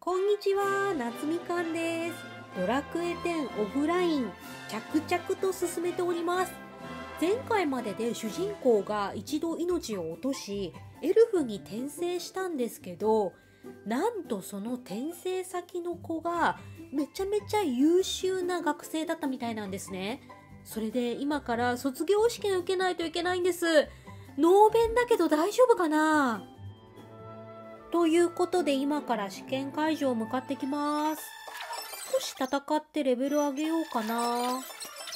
こんにちは、夏みかんです。ドラクエ10オフライン、着々と進めております。前回までで主人公が一度命を落とし、エルフに転生したんですけど、なんとその転生先の子がめちゃめちゃ優秀な学生だったみたいなんですね。それで今から卒業試験受けないといけないんです。ノーベンだけど大丈夫かなということで今から試験会場を向かってきます。少し戦ってレベル上げようかな。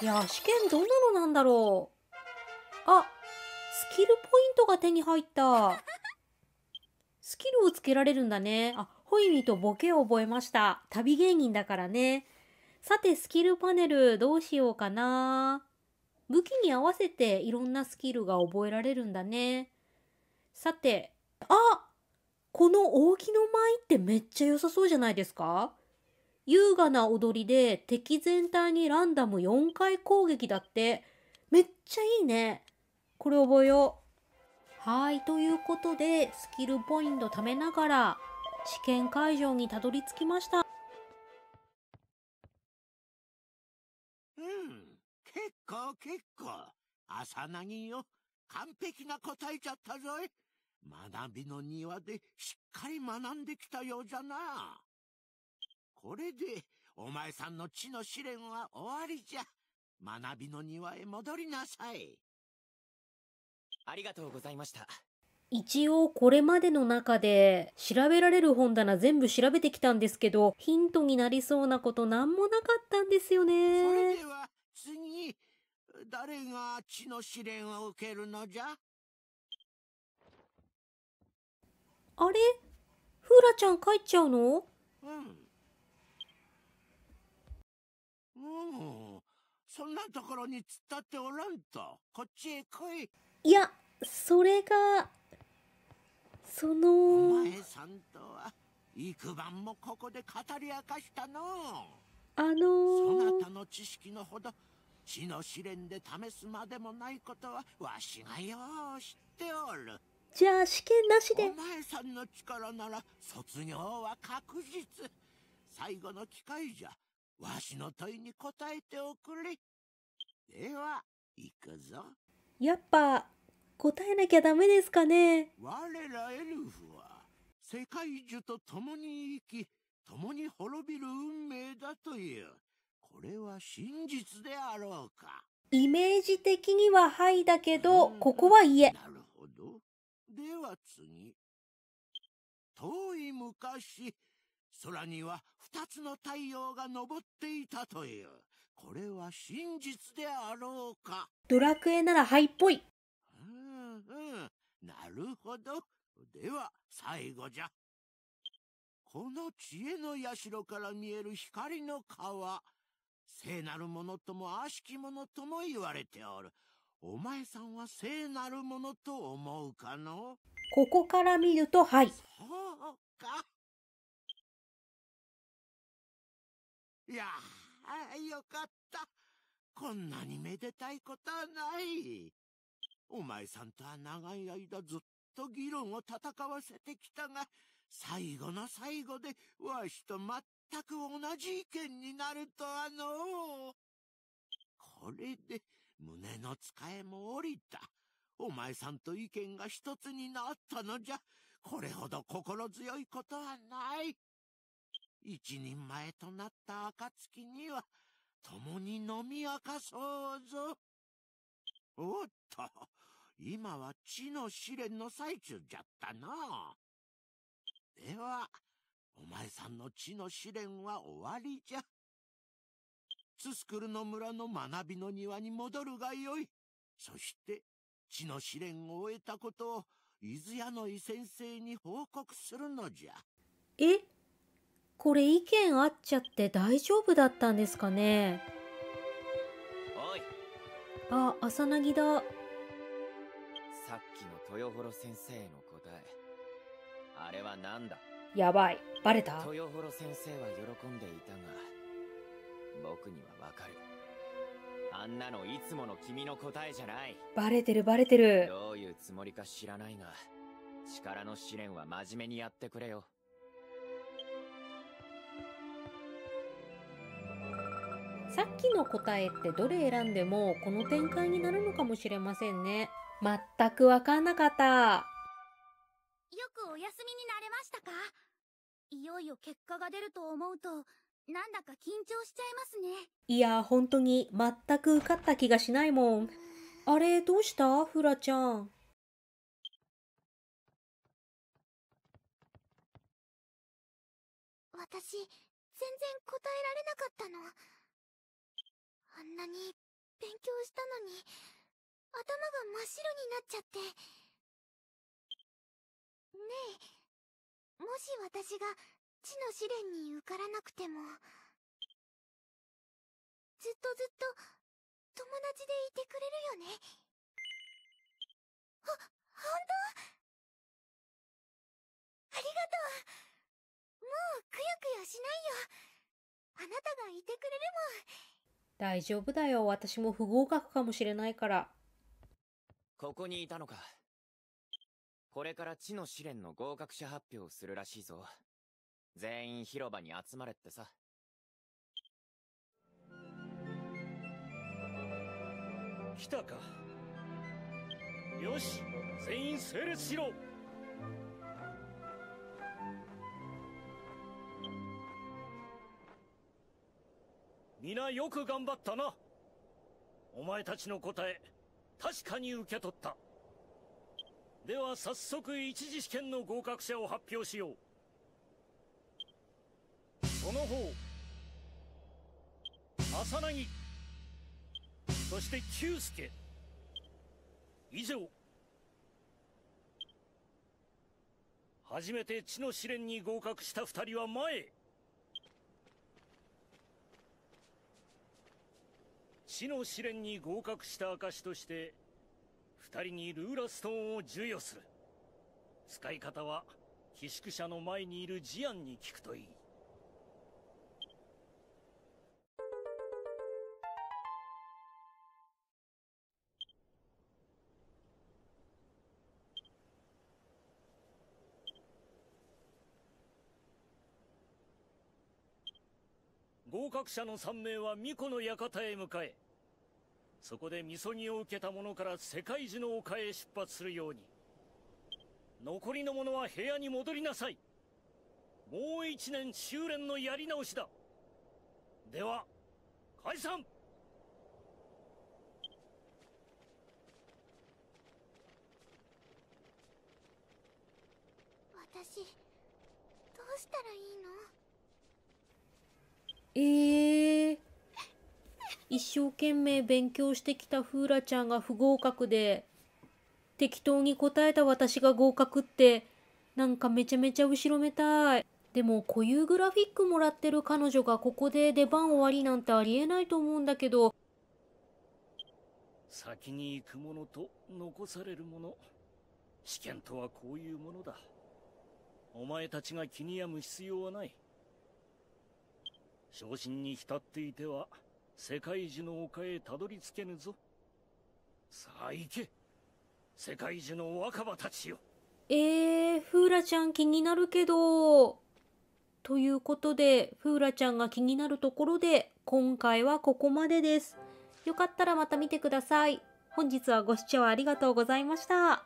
いや、試験どんなのなんだろう。あ、スキルポイントが手に入った。スキルをつけられるんだね。あ、ホイミとボケを覚えました。旅芸人だからね。さて、スキルパネルどうしようかな。武器に合わせていろんなスキルが覚えられるんだね。さて、あこの扇の舞ってめっちゃ良さそうじゃないですか優雅な踊りで敵全体にランダム4回攻撃だってめっちゃいいねこれ覚えようはいということでスキルポイント貯めながら試験会場にたどり着きましたうん結構結構朝なぎよ完璧な答えちゃったぞい学びの庭でしっかり学んできたようじゃな。これで、お前さんの地の試練は終わりじゃ。学びの庭へ戻りなさい。ありがとうございました。一応これまでの中で調べられる本棚全部調べてきたんですけど、ヒントになりそうなこと何もなかったんですよね。それでは次、誰が地の試練を受けるのじゃあれフーラちゃん帰っちゃうのうん。うん。そんなところに突っ立っておらんと。こっちへ来い。いや、それが、その。お前さんとは、幾晩もここで語り明かしたの。あのー、そなたの知識のほど、死の試練で試すまでもないことは、わしがよう知っておる。じゃあ試験なしでお前さんの力なら卒業は確実最後の機会じゃわしの問いに答えておくれでは行くぞやっぱ答えなきゃダメですかね我らエルフは世界中と共に生き共に滅びる運命だというこれは真実であろうかイメージ的にははいだけど、ここはいえなるほどでは次。遠い昔、空には二つの太陽が昇っていたという。これは真実であろうか。ドラクエなら灰っぽい。うんうん。なるほど。では、最後じゃ。この知恵の社から見える光の川。聖なるものとも悪しきものとも言われておる。お前さんは聖なるものと思うかのここから見ると、はい。そうか。いやよかった。こんなにめでたいことはない。お前さんとは長い間ずっと議論を戦わせてきたが、最後の最後でわしと全く同じ意見になるとはのこれで、胸の使えも降りた。お前さんと意見が一つになったのじゃ、これほど心強いことはない。一人前となった暁には、共に飲み明かそうぞ。おっと、今は地の試練の最中じゃったな。では、お前さんの地の試練は終わりじゃ。ツスクルの村の学びの庭に戻るがよい。そして、地の試練を終えたことを、伊豆屋の伊先生に報告するのじゃ。えこれ意見あっちゃって大丈夫だったんですかねおい。あ、朝なぎだ。さっきの豊幌先生の答え。あれは何だやばい。バレた豊幌先生は喜んでいたが、僕にはわかるあんなのいつもの君の答えじゃないバレてるバレてるどういうつもりか知らないが力の試練は真面目にやってくれよさっきの答えってどれ選んでもこの展開になるのかもしれませんね全く分かんなかったよくお休みになれましたかいよいよ結果が出ると思うとなんだか緊張しちゃいますね。いや、本当に全く受かった気がしないもん。あれ、どうしたフラちゃん。私、全然答えられなかったの。あんなに勉強したのに、頭が真っ白になっちゃって。ねえ、もし私がちの試練に受からなくても、ずっとずっと、友達でいてくれるよね。ほ、ありがとうもうくよくよしないよあなたがいてくれるもん大丈夫だよ。私も不合格かもしれないから。ここにいたのか。これから地の試練の合格者発表をするらしいぞ。全員広場に集まれってさ。来たか。よし、全員整列しろ皆よく頑張ったな。お前たちの答え、確かに受け取った。では早速一次試験の合格者を発表しよう。その方浅薙そして久助以上初めて地の試練に合格した2人は前へ地の試練に合格した証として2人にルーラストーンを授与する使い方は寄宿舎の前にいるジアンに聞くといい合格者の3名は巫女の館へ向かえそこでみそぎを受けた者から世界樹の丘へ出発するように残りの者は部屋に戻りなさいもう一年修練のやり直しだでは解散私どうしたらいいの一生懸命勉強してきたフーラちゃんが不合格で適当に答えた私が合格ってなんかめちゃめちゃ後ろめたいでも固有グラフィックもらってる彼女がここで出番終わりなんてありえないと思うんだけど先に行くものと残されるもの試験とはこういうものだお前たちが気に病む必要はない昇進に浸っていては世界樹の丘へたどり着けぬぞさあ行け世界樹の若葉たちよえー、フーラちゃん気になるけどということでフーラちゃんが気になるところで今回はここまでですよかったらまた見てください本日はご視聴ありがとうございました